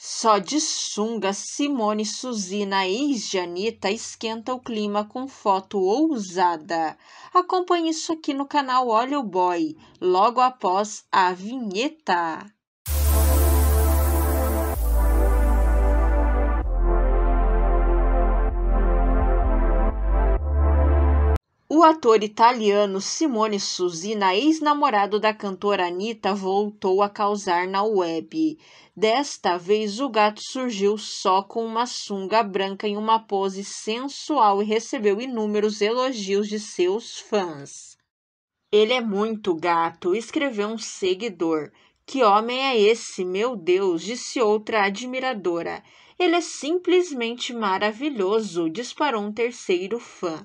Só de sunga, Simone, Suzina e Janita esquenta o clima com foto ousada. Acompanhe isso aqui no canal Olha o Boy, logo após a vinheta. O ator italiano Simone Suzina, ex-namorado da cantora Anitta, voltou a causar na web. Desta vez, o gato surgiu só com uma sunga branca em uma pose sensual e recebeu inúmeros elogios de seus fãs. Ele é muito gato, escreveu um seguidor. Que homem é esse, meu Deus? disse outra admiradora. Ele é simplesmente maravilhoso, disparou um terceiro fã